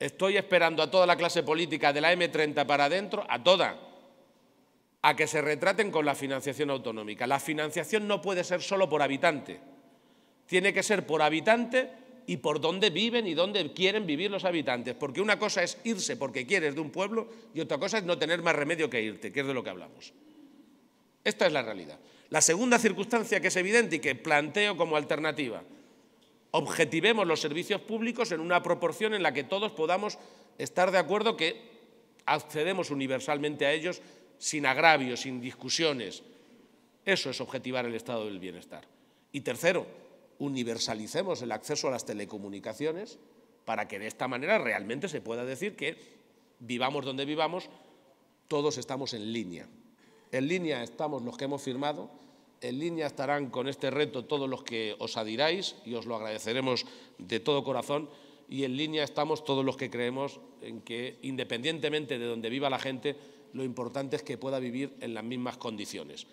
Estoy esperando a toda la clase política de la M30 para adentro, a toda, a que se retraten con la financiación autonómica. La financiación no puede ser solo por habitante, tiene que ser por habitante y por dónde viven y dónde quieren vivir los habitantes, porque una cosa es irse porque quieres de un pueblo y otra cosa es no tener más remedio que irte, que es de lo que hablamos. Esta es la realidad. La segunda circunstancia que es evidente y que planteo como alternativa objetivemos los servicios públicos en una proporción en la que todos podamos estar de acuerdo que accedemos universalmente a ellos sin agravios, sin discusiones. Eso es objetivar el estado del bienestar. Y tercero, universalicemos el acceso a las telecomunicaciones para que de esta manera realmente se pueda decir que vivamos donde vivamos, todos estamos en línea. En línea estamos los que hemos firmado en línea estarán con este reto todos los que os adiráis y os lo agradeceremos de todo corazón. Y en línea estamos todos los que creemos en que, independientemente de donde viva la gente, lo importante es que pueda vivir en las mismas condiciones.